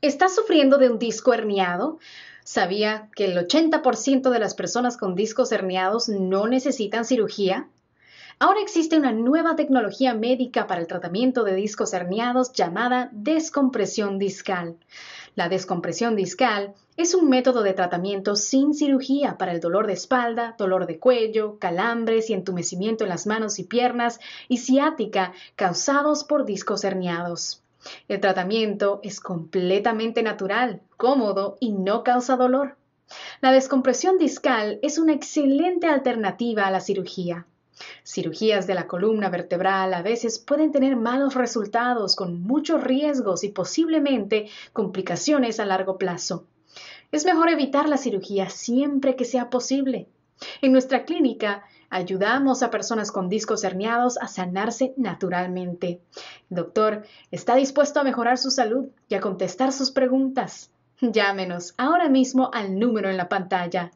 ¿Estás sufriendo de un disco herniado? ¿Sabía que el 80% de las personas con discos herniados no necesitan cirugía? Ahora existe una nueva tecnología médica para el tratamiento de discos herniados llamada descompresión discal. La descompresión discal es un método de tratamiento sin cirugía para el dolor de espalda, dolor de cuello, calambres y entumecimiento en las manos y piernas y ciática causados por discos herniados. El tratamiento es completamente natural, cómodo y no causa dolor. La descompresión discal es una excelente alternativa a la cirugía. Cirugías de la columna vertebral a veces pueden tener malos resultados con muchos riesgos y posiblemente complicaciones a largo plazo. Es mejor evitar la cirugía siempre que sea posible. En nuestra clínica Ayudamos a personas con discos herniados a sanarse naturalmente. doctor está dispuesto a mejorar su salud y a contestar sus preguntas. Llámenos ahora mismo al número en la pantalla